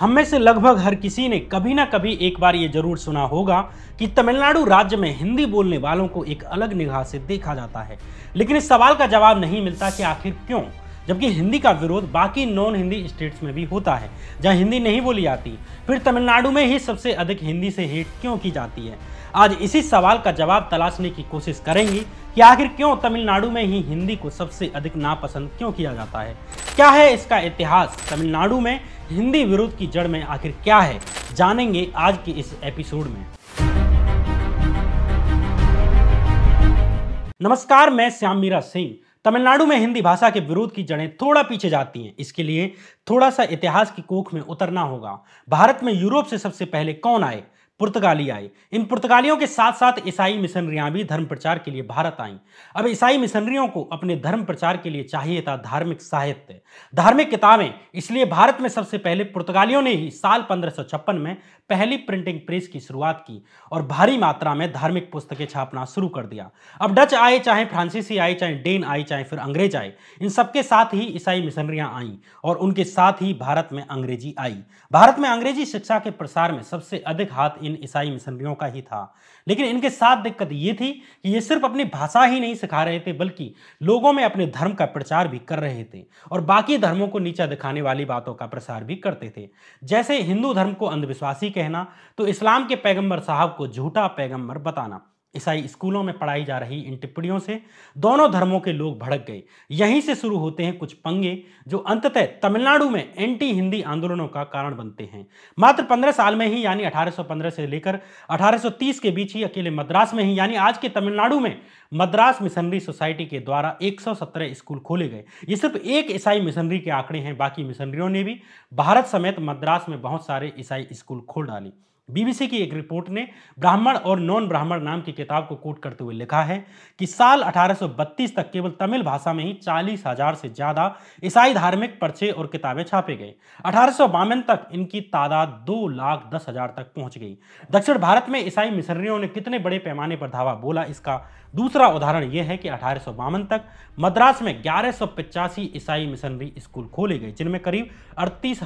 हम में से लगभग हर किसी ने कभी ना कभी एक बार ये जरूर सुना होगा कि तमिलनाडु राज्य में हिंदी बोलने वालों को एक अलग निगाह से देखा जाता है लेकिन इस सवाल का जवाब नहीं मिलता कि आखिर क्यों जबकि हिंदी का विरोध बाकी नॉन हिंदी स्टेट्स में भी होता है जहां हिंदी नहीं बोली जाती फिर तमिलनाडु में ही सबसे अधिक हिंदी से हेट क्यों की जाती है आज इसी सवाल का जवाब तलाशने की कोशिश करेंगी कि आखिर क्यों तमिलनाडु में ही हिंदी को सबसे अधिक नापसंद क्यों किया जाता है क्या है इसका इतिहास तमिलनाडु में हिंदी विरोध की जड़ में आखिर क्या है जानेंगे आज के इस एपिसोड में नमस्कार मैं श्याम मीरा सिंह तमिलनाडु में हिंदी भाषा के विरोध की जड़ें थोड़ा पीछे जाती हैं इसके लिए थोड़ा सा इतिहास की कोख में उतरना होगा भारत में यूरोप से सबसे पहले कौन आए पुर्तगाली आए इन पुर्तगालियों के साथ साथ ईसाई मिशनरियां भी धर्म प्रचार के लिए भारत आईं अब ईसाई मिशनरियों को अपने धर्म प्रचार के लिए चाहिए था धार्मिक साहित्य धार्मिक किताबें इसलिए भारत में सबसे पहले पुर्तगालियों ने ही साल पंद्रह में पहली प्रिंटिंग प्रेस की शुरुआत की और भारी मात्रा में धार्मिक पुस्तकें छापना शुरू कर दिया अब डच आए चाहे फ्रांसीसी आए चाहे डेन आए चाहे फिर अंग्रेज आए इन सबके साथ ही ईसाई मिशनरियां आईं और उनके साथ ही भारत में अंग्रेजी आई भारत में अंग्रेजी शिक्षा के प्रसार में सबसे अधिक हाथ इन ईसाई मिशनरियों का ही था लेकिन इनके साथ दिक्कत ये थी कि ये सिर्फ अपनी भाषा ही नहीं सिखा रहे थे बल्कि लोगों में अपने धर्म का प्रचार भी कर रहे थे और बाकी धर्मों को नीचा दिखाने वाली बातों का प्रसार भी करते थे जैसे हिंदू धर्म को अंधविश्वासी कहना तो इस्लाम के पैगम्बर साहब को झूठा पैगम्बर बताना ईसाई स्कूलों में पढ़ाई जा रही इन टिप्पणियों से दोनों धर्मों के लोग भड़क गए यहीं से शुरू होते हैं कुछ पंगे जो अंततः तमिलनाडु में एंटी हिंदी आंदोलनों का कारण बनते हैं मात्र 15 साल में ही यानी 1815 से लेकर 1830 के बीच ही अकेले मद्रास में ही यानी आज के तमिलनाडु में मद्रास मिशनरी सोसाइटी के द्वारा 117 स्कूल खोले गए ये सिर्फ एक ईसाई मिशनरी के आंकड़े हैं बाकी मिशनरियों ने भी भारत समेत मद्रास में बहुत सारे ईसाई स्कूल खोल डाली बीबीसी की एक रिपोर्ट ने ब्राह्मण और नॉन ब्राह्मण नाम की किताब को कोट करते हुए लिखा है कि साल 1832 तक केवल तमिल भाषा में ही चालीस हजार से ज्यादा ईसाई धार्मिक पर्चे और किताबें छापे गए अठारह तक इनकी तादाद दो लाख दस हजार तक पहुंच गई दक्षिण भारत में ईसाई मिशनरियों ने कितने बड़े पैमाने पर धावा बोला इसका दूसरा उदाहरण यह है कि अठारह तक मद्रास में ग्यारह ईसाई मिशनरी स्कूल खोले गए जिनमें करीब अड़तीस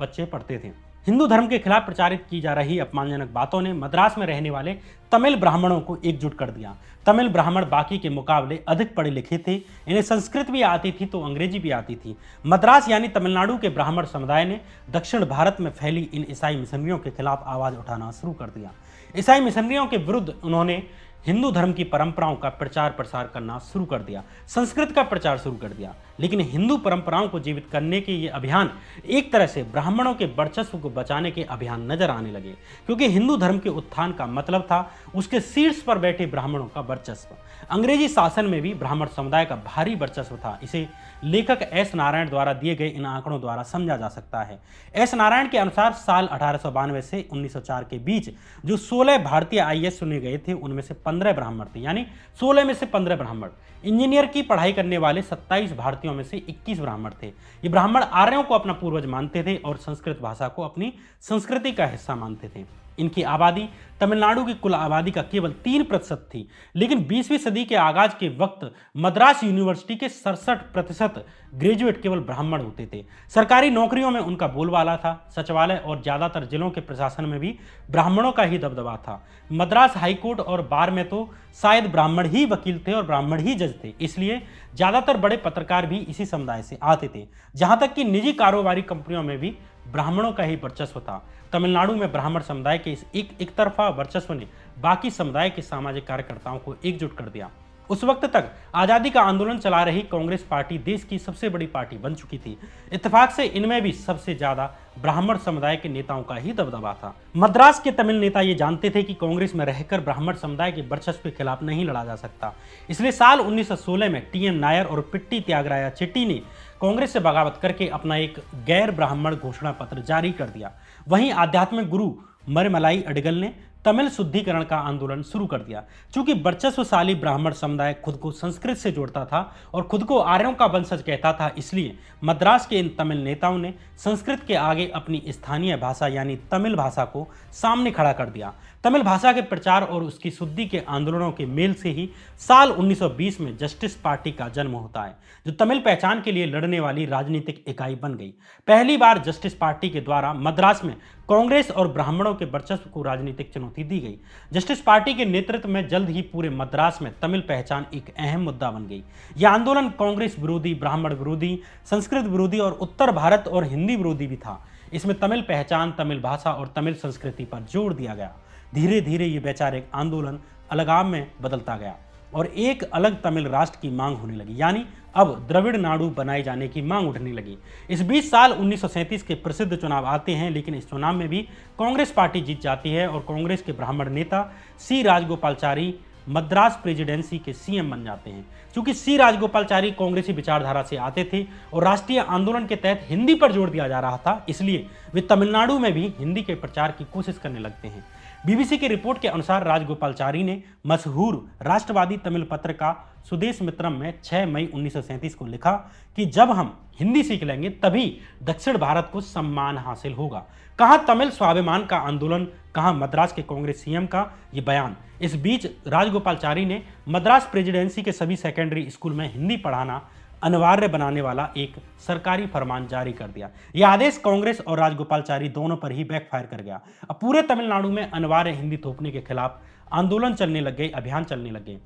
बच्चे पढ़ते थे हिंदू धर्म के खिलाफ प्रचारित की जा रही अपमानजनक बातों ने मद्रास में रहने वाले तमिल ब्राह्मणों को एकजुट कर दिया तमिल ब्राह्मण बाकी के मुकाबले अधिक पढ़े लिखे थे इन्हें संस्कृत भी आती थी तो अंग्रेजी भी आती थी मद्रास यानी तमिलनाडु के ब्राह्मण समुदाय ने दक्षिण भारत में फैली इन ईसाई मिशनरियों के खिलाफ आवाज़ उठाना शुरू कर दिया ईसाई मिशनरियों के विरुद्ध उन्होंने हिंदू धर्म की परंपराओं का प्रचार प्रसार करना शुरू कर दिया संस्कृत का प्रचार शुरू कर दिया लेकिन हिंदू परंपराओं को जीवित करने के ये अभियान एक तरह से ब्राह्मणों के वर्चस्व को बचाने के अभियान नजर आने लगे क्योंकि हिंदू धर्म के उत्थान का मतलब था उसके शीर्ष पर बैठे ब्राह्मणों का वर्चस्व अंग्रेजी शासन में भी ब्राह्मण समुदाय का भारी वर्चस्व था इसे लेखक एस नारायण द्वारा दिए गए इन आंकड़ों द्वारा समझा जा सकता है एस नारायण के अनुसार साल अठारह से 1904 के बीच जो 16 भारतीय आई सुने गए थे उनमें से 15 ब्राह्मण थे यानी 16 में से 15 ब्राह्मण इंजीनियर की पढ़ाई करने वाले 27 भारतीयों में से 21 ब्राह्मण थे ये ब्राह्मण आर्यों को अपना पूर्वज मानते थे और संस्कृत भाषा को अपनी संस्कृति का हिस्सा मानते थे इनकी आबादी तमिलनाडु की कुल आबादी का केवल तीन प्रतिशत थी लेकिन 20वीं सदी के आगाज के वक्त मद्रास यूनिवर्सिटी के सड़सठ प्रतिशत ग्रेजुएट केवल ब्राह्मण होते थे सरकारी नौकरियों में उनका बोलबाला था सचिवालय और ज़्यादातर जिलों के प्रशासन में भी ब्राह्मणों का ही दबदबा था मद्रास हाईकोर्ट और बार में तो शायद ब्राह्मण ही वकील थे और ब्राह्मण ही जज थे इसलिए ज़्यादातर बड़े पत्रकार भी इसी समुदाय से आते थे जहाँ तक कि निजी कारोबारी कंपनियों में भी ब्राह्मणों का ही वर्चस्व था तमिलनाडु में ब्राह्मण समुदाय के इस एक एक तरफा वर्चस्व ने बाकी समुदाय के सामाजिक कार्यकर्ताओं को एकजुट कर दिया उस वक्त तक आज़ादी का आंदोलन चला रही कांग्रेस पार्टी देश की सबसे बड़ी पार्टी बन चुकी थी इतफाक से इनमें भी सबसे ज़्यादा ब्राह्मण समुदाय के नेताओं का ही दबदबा था मद्रास के तमिल नेता ये जानते थे कि कांग्रेस में रहकर ब्राह्मण समुदाय के वर्चस्व के खिलाफ नहीं लड़ा जा सकता इसलिए साल 1916 में टी नायर और पिट्टी त्यागराया चिट्टी ने कांग्रेस से बगावत करके अपना एक गैर ब्राह्मण घोषणा पत्र जारी कर दिया वहीं आध्यात्मिक गुरु मरमलाई अडगल ने तमिल शुद्धिकरण का आंदोलन शुरू कर दिया क्योंकि वर्चस्वशाली ब्राह्मण समुदाय खुद को संस्कृत से जोड़ता था और खुद को आर्यों का वंशज कहता था इसलिए मद्रास के इन तमिल नेताओं ने संस्कृत के आगे अपनी स्थानीय भाषा यानी तमिल भाषा को सामने खड़ा कर दिया तमिल भाषा के प्रचार और उसकी शुद्धि के आंदोलनों के मेल से ही साल 1920 में जस्टिस पार्टी का जन्म होता है जो तमिल पहचान के लिए लड़ने वाली राजनीतिक इकाई बन गई पहली बार जस्टिस पार्टी के द्वारा मद्रास में कांग्रेस और ब्राह्मणों के वर्चस्व को राजनीतिक चुनौती दी गई जस्टिस पार्टी के नेतृत्व में जल्द ही पूरे मद्रास में तमिल पहचान एक अहम मुद्दा बन गई यह आंदोलन कांग्रेस विरोधी ब्राह्मण विरोधी संस्कृत विरोधी और उत्तर भारत और हिंदी विरोधी भी था इसमें तमिल पहचान तमिल भाषा और तमिल संस्कृति पर जोर दिया गया धीरे धीरे ये वैचारिक आंदोलन अलगाव में बदलता गया और एक अलग तमिल राष्ट्र की मांग होने लगी यानी अब द्रविड़ नाडु बनाए जाने की मांग उठने लगी इस बीच साल उन्नीस के प्रसिद्ध चुनाव आते हैं लेकिन इस चुनाव में भी कांग्रेस पार्टी जीत जाती है और कांग्रेस के ब्राह्मण नेता सी राजगोपालचारी मद्रास प्रेसिडेंसी के सीएम बन जाते हैं क्योंकि सी राजगोपालचारी कांग्रेसी विचारधारा से आते थे और राष्ट्रीय आंदोलन के तहत हिंदी पर जोर दिया जा रहा था इसलिए वे तमिलनाडु में भी हिंदी के प्रचार की कोशिश करने लगते हैं बीबीसी की रिपोर्ट के अनुसार राजगोपालचारी ने मशहूर राष्ट्रवादी तमिल पत्र का सुदेश मित्रम में 6 मई उन्नीस को लिखा कि जब हम हिंदी सीख लेंगे तभी दक्षिण भारत को सम्मान हासिल होगा कहाँ तमिल स्वाभिमान का आंदोलन कहाँ मद्रास के कांग्रेस सीएम का ये बयान इस बीच राजगोपालचारी ने मद्रास प्रेसिडेंसी के सभी सेकेंडरी स्कूल में हिंदी पढ़ाना अनिवार्य बनाने वाला एक सरकारी फरमान जारी कर दिया यह आदेश कांग्रेस और राजगोपालचारी दोनों पर ही बैकफायर कर गया अब पूरे तमिलनाडु में अनिवार्य हिंदी थोपने के खिलाफ आंदोलन चलने लग गए अभियान चलने लग गए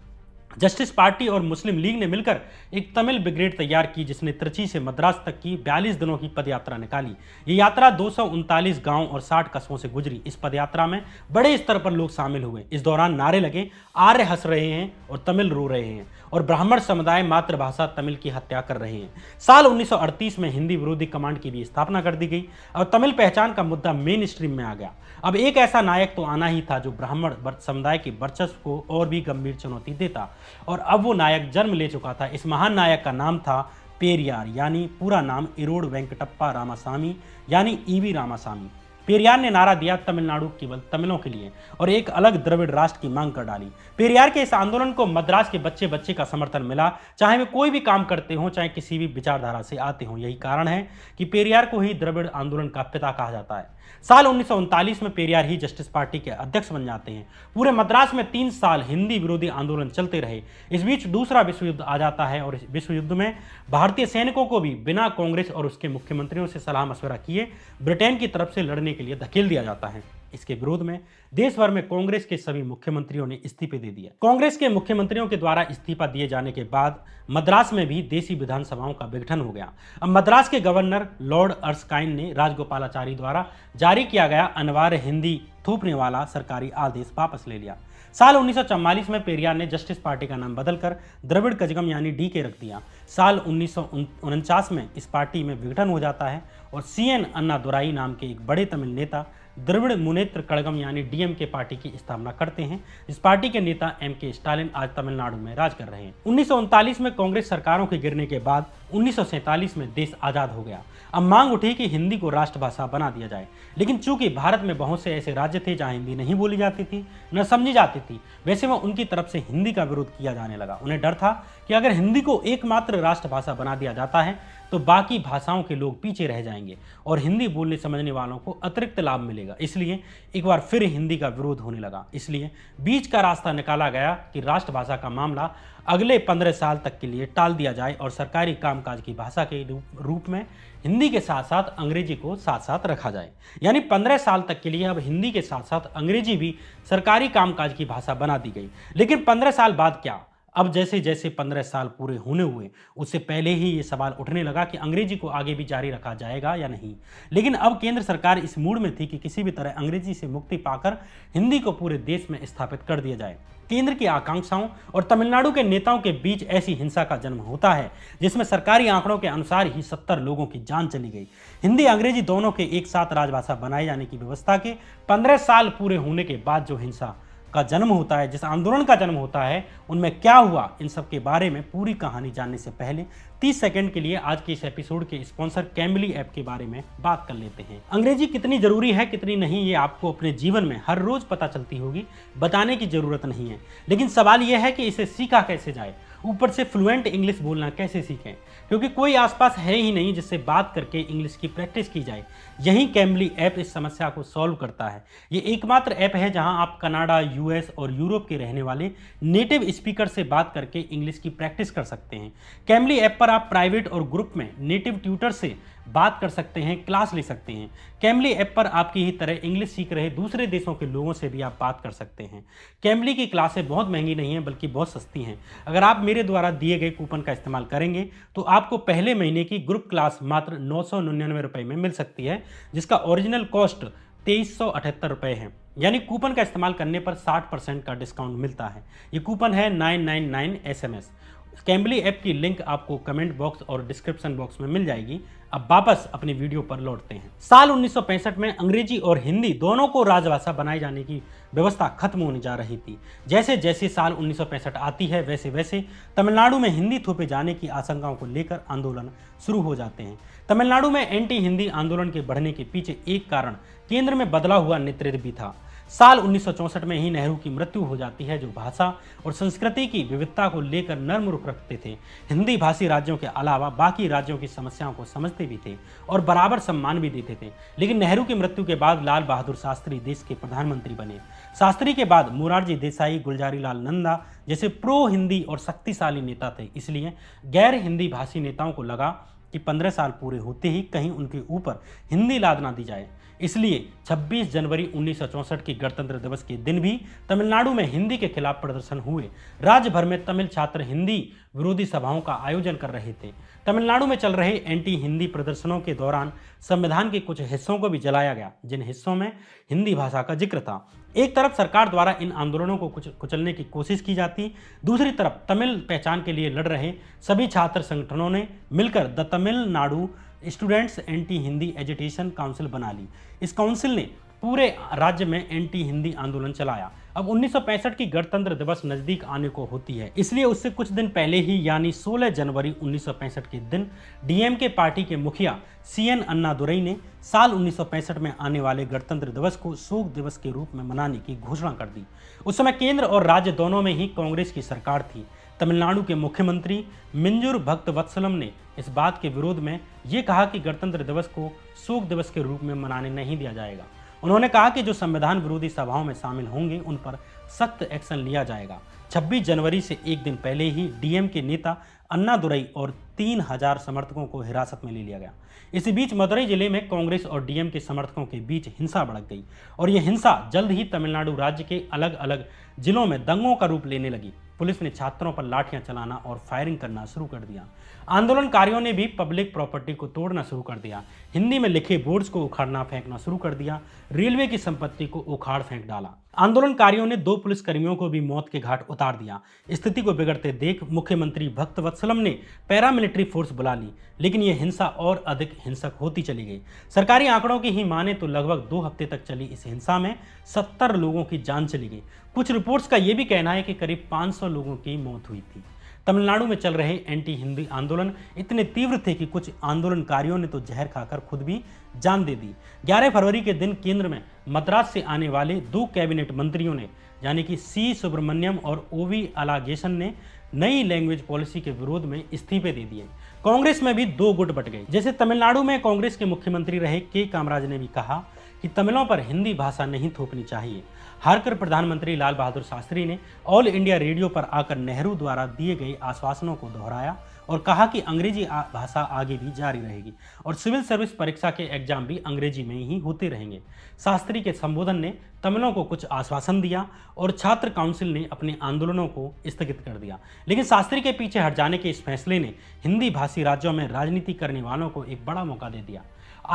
जस्टिस पार्टी और मुस्लिम लीग ने मिलकर एक तमिल ब्रिगेड तैयार की जिसने त्रिची से मद्रास तक की 42 दिनों की पदयात्रा निकाली ये यात्रा दो गांव और 60 कस्बों से गुजरी इस पदयात्रा में बड़े स्तर पर लोग शामिल हुए इस दौरान नारे लगे आर्य हंस रहे हैं और तमिल रो रहे हैं और ब्राह्मण समुदाय मातृभाषा तमिल की हत्या कर रहे हैं साल उन्नीस में हिंदी विरोधी कमांड की भी स्थापना कर दी गई और तमिल पहचान का मुद्दा मेन स्ट्रीम में आ गया अब एक ऐसा नायक तो आना ही था जो ब्राह्मण समुदाय के वर्चस्व को और भी गंभीर चुनौती देता और अब वो नायक जन्म ले चुका था इस महान नायक का नाम था पेरियार यानी पूरा नाम इरोड वेंकटप्पा रामासामी यानी ईवी रामासामी पेरियार ने नारा दिया तमिलनाडु केवल तमिलों के लिए और एक अलग द्रविड़ राष्ट्र की मांग कर डाली पेरियार के इस आंदोलन को मद्रास के बच्चे बच्चे का समर्थन मिला चाहे वे कोई भी काम करते हों चाहे किसी भी विचारधारा से आते हों यही कारण है कि पेरियार को ही द्रविड़ आंदोलन का पिता कहा जाता है साल उन्नीस में पेरियार ही जस्टिस पार्टी के अध्यक्ष बन जाते हैं पूरे मद्रास में तीन साल हिंदी विरोधी आंदोलन चलते रहे इस बीच दूसरा विश्व युद्ध आ जाता है और इस विश्व युद्ध में भारतीय सैनिकों को भी बिना कांग्रेस और उसके मुख्यमंत्रियों से सलाह मशवरा किए ब्रिटेन की तरफ से लड़ने के लिए धकेल दिया जाता है इसके विरोध में देश भर में कांग्रेस के सभी मुख्यमंत्रियों ने इस्तीफे दे दिए कांग्रेस के मुख्यमंत्रियों के द्वारा इस्तीफा दिए जाने के बाद मद्रास में भी देशी विधानसभाओं का विघटन हो गया अब मद्रास के गवर्नर लॉर्ड अर्सकाइन ने राजगोपालाचारी द्वारा जारी किया गया अनिवार्य हिंदी थूपने वाला सरकारी आदेश वापस ले लिया साल उन्नीस में पेरियार ने जस्टिस पार्टी का नाम बदलकर द्रविड़ कजगम यानी डी के रख दिया साल उन्नीस में इस पार्टी में विघटन हो जाता है और सी एन अन्ना दुराई नाम के एक बड़े तमिल नेता द्रविड़ मुनेत्र कड़गम यानी डीएम के पार्टी की स्थापना करते हैं इस पार्टी के नेता एम के स्टालिन आज तमिलनाडु में राज कर रहे हैं उन्नीस में कांग्रेस सरकारों के गिरने के बाद उन्नीस में देश आजाद हो गया अब मांग उठी कि हिंदी को राष्ट्रभाषा बना दिया जाए लेकिन चूंकि भारत में बहुत से ऐसे राज्य थे जहाँ हिंदी नहीं बोली जाती थी न समझी जाती थी वैसे में उनकी तरफ से हिंदी का विरोध किया जाने लगा उन्हें डर था कि अगर हिंदी को एकमात्र राष्ट्रभाषा बना दिया जाता है तो बाकी भाषाओं के लोग पीछे रह जाएंगे और हिंदी बोलने समझने वालों को अतिरिक्त लाभ मिलेगा इसलिए एक बार फिर हिंदी का विरोध होने लगा इसलिए बीच का रास्ता निकाला गया कि राष्ट्रभाषा का मामला अगले पंद्रह साल तक के लिए टाल दिया जाए और सरकारी कामकाज की भाषा के रूप में हिंदी के साथ साथ अंग्रेजी को साथ साथ रखा जाए यानी पंद्रह साल तक के लिए अब हिंदी के साथ साथ अंग्रेजी भी सरकारी कामकाज की भाषा बना दी गई लेकिन पंद्रह साल बाद क्या अब जैसे जैसे पंद्रह साल पूरे होने हुए उससे पहले ही ये सवाल उठने लगा कि अंग्रेजी को आगे भी जारी रखा जाएगा या नहीं लेकिन अब केंद्र सरकार इस मूड में थी कि किसी भी तरह अंग्रेजी से मुक्ति पाकर हिंदी को पूरे देश में स्थापित कर दिया जाए केंद्र की आकांक्षाओं और तमिलनाडु के नेताओं के बीच ऐसी हिंसा का जन्म होता है जिसमें सरकारी आंकड़ों के अनुसार ही सत्तर लोगों की जान चली गई हिंदी अंग्रेजी दोनों के एक साथ राजभाषा बनाए जाने की व्यवस्था के पंद्रह साल पूरे होने के बाद जो हिंसा का जन्म होता है जिस आंदोलन का जन्म होता है उनमें क्या हुआ इन सब के बारे में पूरी कहानी जानने से पहले 30 सेकंड के लिए आज के इस एपिसोड के स्पॉन्सर कैमली ऐप के बारे में बात कर लेते हैं अंग्रेजी कितनी जरूरी है कितनी नहीं ये आपको अपने जीवन में हर रोज पता चलती होगी बताने की जरूरत नहीं है लेकिन सवाल यह है कि इसे सीखा कैसे जाए ऊपर से फ्लुएंट इंग्लिश बोलना कैसे सीखें क्योंकि कोई आसपास है ही नहीं जिससे बात करके इंग्लिश की प्रैक्टिस की जाए यही कैम्बली ऐप इस समस्या को सॉल्व करता है ये एकमात्र ऐप है जहां आप कनाडा यूएस और यूरोप के रहने वाले नेटिव स्पीकर से बात करके इंग्लिश की प्रैक्टिस कर सकते हैं कैम्बली ऐप पर आप प्राइवेट और ग्रुप में नेटिव ट्यूटर से बात कर सकते हैं क्लास ले सकते हैं कैमली ऐप पर आपकी ही तरह इंग्लिश सीख रहे दूसरे देशों के लोगों से भी आप बात कर सकते हैं कैमली की क्लासें बहुत महंगी नहीं हैं बल्कि बहुत सस्ती हैं अगर आप मेरे द्वारा दिए गए कूपन का इस्तेमाल करेंगे तो आपको पहले महीने की ग्रुप क्लास मात्र नौ सौ में मिल सकती है जिसका ओरिजिनल कॉस्ट तेईस सौ अठहत्तर रुपये है यानी कूपन का इस्तेमाल करने पर 60 परसेंट का डिस्काउंट मिलता है ये कूपन है 999 एसएमएस स्कैम्बली ऐप की लिंक आपको कमेंट बॉक्स और डिस्क्रिप्शन बॉक्स में मिल जाएगी अब वापस अपने वीडियो पर लौटते हैं साल 1965 में अंग्रेजी और हिंदी दोनों को राजभाषा बनाए जाने की व्यवस्था खत्म होने जा रही थी जैसे जैसे साल 1965 आती है वैसे वैसे तमिलनाडु में हिंदी थोपे जाने की आशंकाओं को लेकर आंदोलन शुरू हो जाते हैं तमिलनाडु में एंटी हिंदी आंदोलन के बढ़ने के पीछे एक कारण केंद्र में बदला हुआ नेतृत्व भी था साल उन्नीस में ही नेहरू की मृत्यु हो जाती है जो भाषा और संस्कृति की विविधता को लेकर नर्म रुख रखते थे हिंदी भाषी राज्यों के अलावा बाकी राज्यों की समस्याओं को समझते भी थे और बराबर सम्मान भी देते थे लेकिन नेहरू की मृत्यु के बाद लाल बहादुर शास्त्री देश के प्रधानमंत्री बने शास्त्री के बाद मुरारजी देसाई लाल नंदा जैसे प्रो हिंदी और शक्तिशाली नेता थे इसलिए गैर हिंदी भाषी नेताओं को लगा कि पंद्रह साल पूरे होते ही कहीं उनके ऊपर हिंदी लादना दी जाए इसलिए 26 जनवरी उन्नीस की गणतंत्र दिवस के दिन भी तमिलनाडु में हिंदी के खिलाफ प्रदर्शन हुए राज्य भर में तमिल छात्र हिंदी विरोधी सभाओं का आयोजन कर रहे थे तमिलनाडु में चल रहे एंटी हिंदी प्रदर्शनों के दौरान संविधान के कुछ हिस्सों को भी जलाया गया जिन हिस्सों में हिंदी भाषा का जिक्र था एक तरफ सरकार द्वारा इन आंदोलनों को कुछ कुचलने की कोशिश की जाती दूसरी तरफ तमिल पहचान के लिए लड़ रहे सभी छात्र संगठनों ने मिलकर the Tamil Nadu students anti Hindi agitation council बना ली इस काउंसिल ने पूरे राज्य में एंटी हिंदी आंदोलन चलाया अब 1965 की गणतंत्र दिवस नज़दीक आने को होती है इसलिए उससे कुछ दिन पहले ही यानी 16 जनवरी 1965 के दिन डीएमके पार्टी के मुखिया सी एन दुरई ने साल 1965 में आने वाले गणतंत्र दिवस को शोक दिवस के रूप में मनाने की घोषणा कर दी उस समय केंद्र और राज्य दोनों में ही कांग्रेस की सरकार थी तमिलनाडु के मुख्यमंत्री मिंजूर भक्त वत्सलम ने इस बात के विरोध में ये कहा कि गणतंत्र दिवस को शोक दिवस के रूप में मनाने नहीं दिया जाएगा उन्होंने कहा कि जो संविधान विरोधी सभाओं में शामिल होंगे उन पर सख्त एक्शन लिया जाएगा 26 जनवरी से एक दिन पहले ही डीएम के नेता अन्ना दुरई और तीन हजार समर्थकों को हिरासत में ले लिया गया इसी बीच मदुरई जिले में कांग्रेस और डीएम के समर्थकों के बीच हिंसा भड़क गई और यह हिंसा जल्द ही तमिलनाडु राज्य के अलग अलग जिलों में दंगों का रूप लेने लगी पुलिस ने छात्रों पर लाठियां चलाना और फायरिंग करना शुरू कर दिया आंदोलनकारियों ने भी पब्लिक प्रॉपर्टी को तोड़ना शुरू कर दिया हिंदी में लिखे बोर्ड्स को उखाड़ना फेंकना शुरू कर दिया रेलवे की संपत्ति को उखाड़ फेंक डाला आंदोलनकारियों ने दो पुलिसकर्मियों को भी मौत के घाट उतार दिया स्थिति को बिगड़ते देख मुख्यमंत्री भक्त वत्सलम ने पैरामिलिट्री फोर्स बुला ली लेकिन यह हिंसा और अधिक हिंसक होती चली गई सरकारी आंकड़ों की ही माने तो लगभग दो हफ्ते तक चली इस हिंसा में सत्तर लोगों की जान चली गई कुछ रिपोर्ट्स का ये भी कहना है कि करीब 500 लोगों की मौत हुई थी तमिलनाडु में चल रहे एंटी हिंदी आंदोलन इतने तीव्र थे कि कुछ आंदोलनकारियों ने तो जहर खाकर खुद भी जान दे दी 11 फरवरी के दिन केंद्र में मद्रास से आने वाले दो कैबिनेट मंत्रियों ने यानी कि सी सुब्रमण्यम और ओ वी अलागेशन ने नई लैंग्वेज पॉलिसी के विरोध में इस्तीफे दे दिए कांग्रेस में भी दो गुट बट गए जैसे तमिलनाडु में कांग्रेस के मुख्यमंत्री रहे के कामराज ने भी कहा कि तमिलों पर हिंदी भाषा नहीं थोपनी चाहिए हारकर प्रधानमंत्री लाल बहादुर शास्त्री ने ऑल इंडिया रेडियो पर आकर नेहरू द्वारा दिए गए आश्वासनों को दोहराया और कहा कि अंग्रेजी भाषा आगे भी जारी रहेगी और सिविल सर्विस परीक्षा के एग्जाम भी अंग्रेजी में ही होते रहेंगे शास्त्री के संबोधन ने तमिलों को कुछ आश्वासन दिया और छात्र काउंसिल ने अपने आंदोलनों को स्थगित कर दिया लेकिन शास्त्री के पीछे हट जाने के इस फैसले ने हिंदी भाषी राज्यों में राजनीति करने वालों को एक बड़ा मौका दे दिया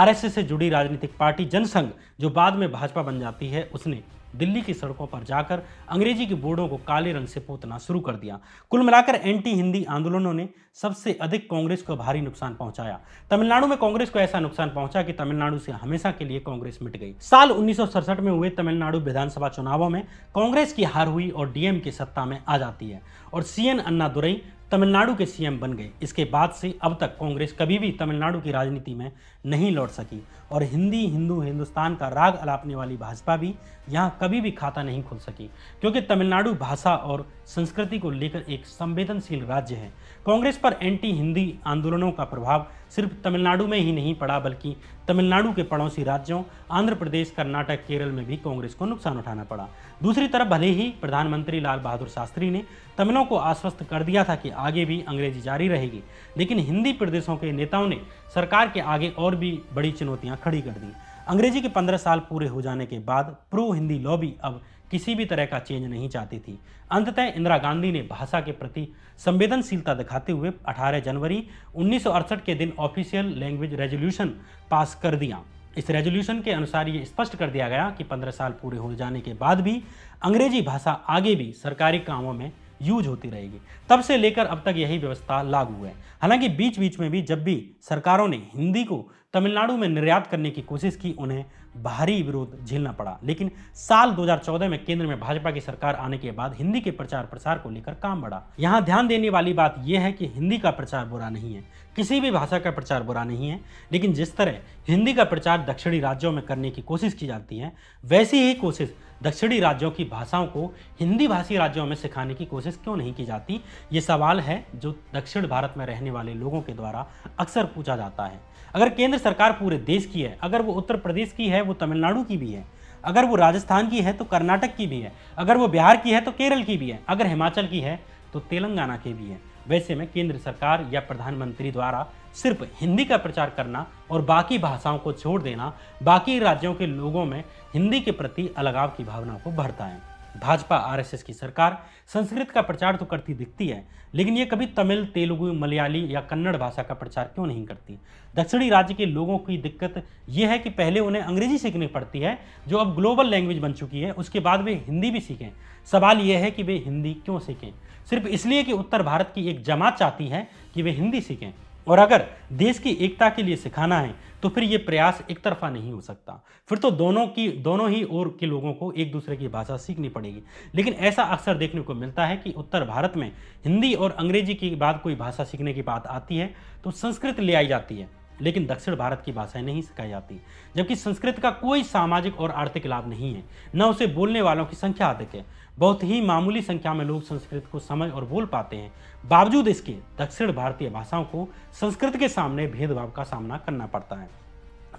आरएसएस से जुड़ी राजनीतिक पार्टी जनसंघ जो बाद में भाजपा बन जाती है उसने दिल्ली की सड़कों पर जाकर अंग्रेजी के बोर्डों को काले रंग से पोतना शुरू कर दिया कुल मिलाकर एंटी हिंदी आंदोलनों ने सबसे अधिक कांग्रेस को भारी नुकसान पहुंचाया तमिलनाडु में कांग्रेस को ऐसा नुकसान पहुंचा कि तमिलनाडु से हमेशा के लिए कांग्रेस मिट गई साल उन्नीस में हुए तमिलनाडु विधानसभा चुनावों में कांग्रेस की हार हुई और डीएम की सत्ता में आ जाती है और सी एन अन्नादुरई तमिलनाडु के सीएम बन गए इसके बाद से अब तक कांग्रेस कभी भी तमिलनाडु की राजनीति में नहीं लौट सकी और हिंदी हिंदू हिंदुस्तान का राग अलापने वाली भाजपा भी यहाँ कभी भी खाता नहीं खुल सकी क्योंकि तमिलनाडु भाषा और संस्कृति को लेकर एक संवेदनशील राज्य है कांग्रेस पर एंटी हिंदी आंदोलनों का प्रभाव सिर्फ तमिलनाडु में ही नहीं पड़ा बल्कि तमिलनाडु के पड़ोसी राज्यों आंध्र प्रदेश कर्नाटक केरल में भी कांग्रेस को नुकसान उठाना पड़ा दूसरी तरफ भले ही प्रधानमंत्री लाल बहादुर शास्त्री ने तमिलों को आश्वस्त कर दिया था कि आगे भी अंग्रेजी जारी रहेगी लेकिन हिंदी प्रदेशों के नेताओं ने सरकार के आगे और भी बड़ी चुनौतियाँ खड़ी कर दी अंग्रेजी के पंद्रह साल पूरे हो जाने के बाद प्रो हिंदी लॉबी अब किसी भी तरह का चेंज नहीं चाहती थी अंततः इंदिरा गांधी ने भाषा के प्रति संवेदनशीलता दिखाते हुए 18 जनवरी उन्नीस के दिन ऑफिशियल लैंग्वेज रेजोल्यूशन पास कर दिया इस रेजोल्यूशन के अनुसार ये स्पष्ट कर दिया गया कि 15 साल पूरे हो जाने के बाद भी अंग्रेजी भाषा आगे भी सरकारी कामों में यूज होती रहेगी तब से लेकर अब तक यही व्यवस्था लागू है हालांकि बीच बीच में भी जब भी सरकारों ने हिंदी को तमिलनाडु में निर्यात करने की कोशिश की उन्हें भारी विरोध झेलना पड़ा लेकिन साल 2014 में केंद्र में भाजपा की सरकार आने के बाद हिंदी के प्रचार प्रसार को लेकर काम बढ़ा यहाँ ध्यान देने वाली बात यह है कि हिंदी का प्रचार बुरा नहीं है किसी भी भाषा का प्रचार बुरा नहीं है लेकिन जिस तरह हिंदी का प्रचार दक्षिणी राज्यों में करने की कोशिश की जाती है वैसी ही कोशिश दक्षिणी राज्यों की भाषाओं को हिंदी भाषी राज्यों में सिखाने की कोशिश क्यों नहीं की जाती ये सवाल है जो दक्षिण भारत में रहने वाले लोगों के द्वारा अक्सर पूछा जाता है अगर केंद्र सरकार पूरे देश की है अगर वो उत्तर प्रदेश की है है वो तमिलनाडु की भी है अगर वो राजस्थान की है तो कर्नाटक की भी है अगर वो बिहार की है तो केरल की भी है अगर हिमाचल की है तो तेलंगाना की भी है वैसे में केंद्र सरकार या प्रधानमंत्री द्वारा सिर्फ हिंदी का प्रचार करना और बाकी भाषाओं को छोड़ देना बाकी राज्यों के लोगों में हिंदी के प्रति अलगाव की भावना को भरता है भाजपा आरएसएस की सरकार संस्कृत का प्रचार तो करती दिखती है लेकिन ये कभी तमिल तेलुगु मलयाली या कन्नड़ भाषा का प्रचार क्यों नहीं करती दक्षिणी राज्य के लोगों की दिक्कत यह है कि पहले उन्हें अंग्रेजी सीखनी पड़ती है जो अब ग्लोबल लैंग्वेज बन चुकी है उसके बाद वे हिंदी भी सीखें सवाल यह है कि वे हिंदी क्यों सीखें सिर्फ इसलिए कि उत्तर भारत की एक जमात चाहती है कि वे हिंदी सीखें और अगर देश की एकता के लिए सिखाना है तो फिर ये प्रयास एक तरफा नहीं हो सकता फिर तो दोनों की दोनों ही ओर के लोगों को एक दूसरे की भाषा सीखनी पड़ेगी लेकिन ऐसा अक्सर देखने को मिलता है कि उत्तर भारत में हिंदी और अंग्रेजी की बाद कोई भाषा सीखने की बात आती है तो संस्कृत ले आई जाती है लेकिन दक्षिण भारत की भाषाएं नहीं सिखाई जाती जबकि संस्कृत का कोई सामाजिक और आर्थिक लाभ नहीं है न उसे बोलने वालों की संख्या अधिक है बहुत ही मामूली संख्या में लोग संस्कृत को समझ और बोल पाते हैं बावजूद इसके दक्षिण भारतीय भाषाओं को संस्कृत के सामने भेदभाव का सामना करना पड़ता है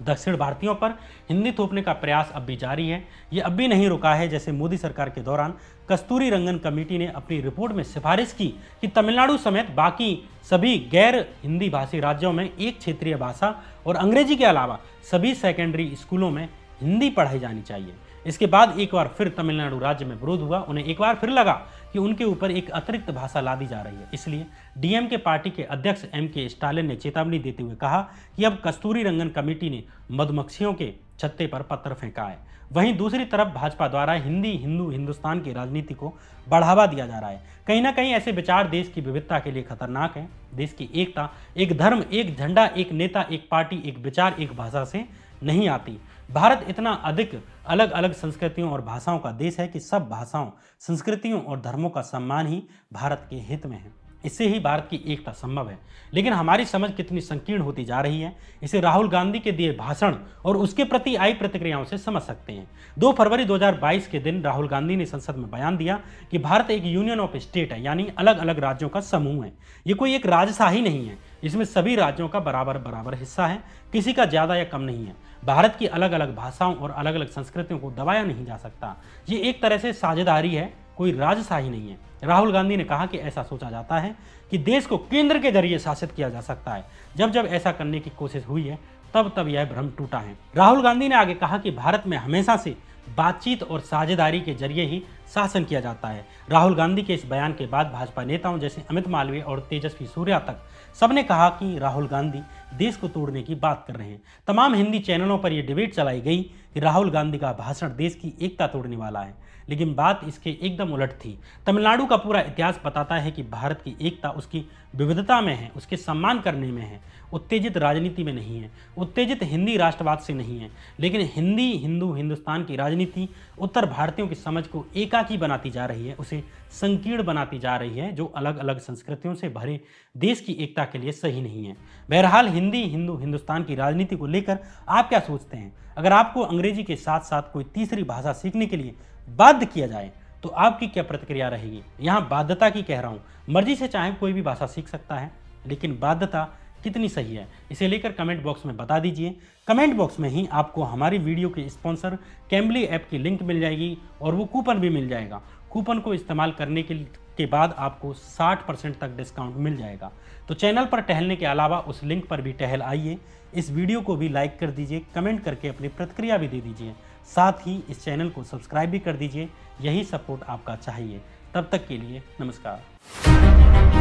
दक्षिण भारतीयों पर हिंदी थोपने का प्रयास अब भी जारी है ये अब भी नहीं रुका है जैसे मोदी सरकार के दौरान कस्तूरी रंगन कमेटी ने अपनी रिपोर्ट में सिफारिश की कि तमिलनाडु समेत बाकी सभी गैर हिंदी भाषी राज्यों में एक क्षेत्रीय भाषा और अंग्रेजी के अलावा सभी सेकेंडरी स्कूलों में हिंदी पढ़ाई जानी चाहिए इसके बाद एक बार फिर तमिलनाडु राज्य में विरोध हुआ उन्हें एक बार फिर लगा कि उनके ऊपर एक अतिरिक्त भाषा दी जा रही है इसलिए डीएम के पार्टी के अध्यक्ष एम के स्टालिन ने चेतावनी देते हुए कहा कि अब कस्तूरी रंगन कमेटी ने मधुमक्खियों के छत्ते पर पत्थर फेंका है वहीं दूसरी तरफ भाजपा द्वारा हिंदी हिंदू हिंदुस्तान की राजनीति को बढ़ावा दिया जा रहा है कहीं ना कहीं ऐसे विचार देश की विविधता के लिए खतरनाक हैं देश की एकता एक धर्म एक झंडा एक नेता एक पार्टी एक विचार एक भाषा से नहीं आती भारत इतना अधिक अलग अलग संस्कृतियों और भाषाओं का देश है कि सब भाषाओं संस्कृतियों और धर्मों का सम्मान ही भारत के हित में है इससे ही भारत की एकता संभव है लेकिन हमारी समझ कितनी संकीर्ण होती जा रही है इसे राहुल गांधी के दिए भाषण और उसके प्रति आई प्रतिक्रियाओं से समझ सकते हैं 2 फरवरी 2022 के दिन राहुल गांधी ने संसद में बयान दिया कि भारत एक यूनियन ऑफ स्टेट है यानी अलग अलग राज्यों का समूह है ये कोई एक राजशाही नहीं है इसमें सभी राज्यों का बराबर बराबर हिस्सा है किसी का ज़्यादा या कम नहीं है भारत की अलग अलग भाषाओं और अलग अलग संस्कृतियों को दबाया नहीं जा सकता ये एक तरह से साझेदारी है कोई राजशाही नहीं है राहुल गांधी ने कहा कि ऐसा सोचा जाता है कि देश को केंद्र के जरिए शासित किया जा सकता है जब जब ऐसा करने की कोशिश हुई है तब तब यह भ्रम टूटा है राहुल गांधी ने आगे कहा कि भारत में हमेशा से बातचीत और साझेदारी के जरिए ही शासन किया जाता है राहुल गांधी के इस बयान के बाद भाजपा नेताओं जैसे अमित मालवीय और तेजस्वी सूर्या तक सबने कहा कि राहुल गांधी देश को तोड़ने की बात कर रहे हैं तमाम हिंदी चैनलों पर यह डिबेट चलाई गई कि राहुल गांधी का भाषण देश की एकता तोड़ने वाला है लेकिन बात इसके एकदम उलट थी तमिलनाडु का पूरा इतिहास बताता है कि भारत की एकता उसकी विविधता में है उसके सम्मान करने में है उत्तेजित राजनीति में नहीं है उत्तेजित हिंदी राष्ट्रवाद से नहीं है लेकिन हिंदी हिंदू हिंदुस्तान की राजनीति उत्तर भारतीयों की समझ को एकाकी बनाती जा रही है उसे संकीर्ण बनाती जा रही है जो अलग अलग संस्कृतियों से भरे देश की एकता के लिए सही नहीं है बहरहाल हिंदी हिंदू हिंदुस्तान की राजनीति को लेकर आप क्या सोचते हैं अगर आपको अंग्रेजी के साथ साथ कोई तीसरी भाषा सीखने के लिए बाध्य किया जाए तो आपकी क्या प्रतिक्रिया रहेगी यहाँ बाध्यता की कह रहा हूँ मर्जी से चाहे कोई भी भाषा सीख सकता है लेकिन बाध्यता कितनी सही है इसे लेकर कमेंट बॉक्स में बता दीजिए कमेंट बॉक्स में ही आपको हमारी वीडियो के स्पॉन्सर कैम्बली ऐप की लिंक मिल जाएगी और वो कूपन भी मिल जाएगा कूपन को इस्तेमाल करने के के बाद आपको 60 परसेंट तक डिस्काउंट मिल जाएगा तो चैनल पर टहलने के अलावा उस लिंक पर भी टहल आइए इस वीडियो को भी लाइक कर दीजिए कमेंट करके अपनी प्रतिक्रिया भी दे दीजिए साथ ही इस चैनल को सब्सक्राइब भी कर दीजिए यही सपोर्ट आपका चाहिए तब तक के लिए नमस्कार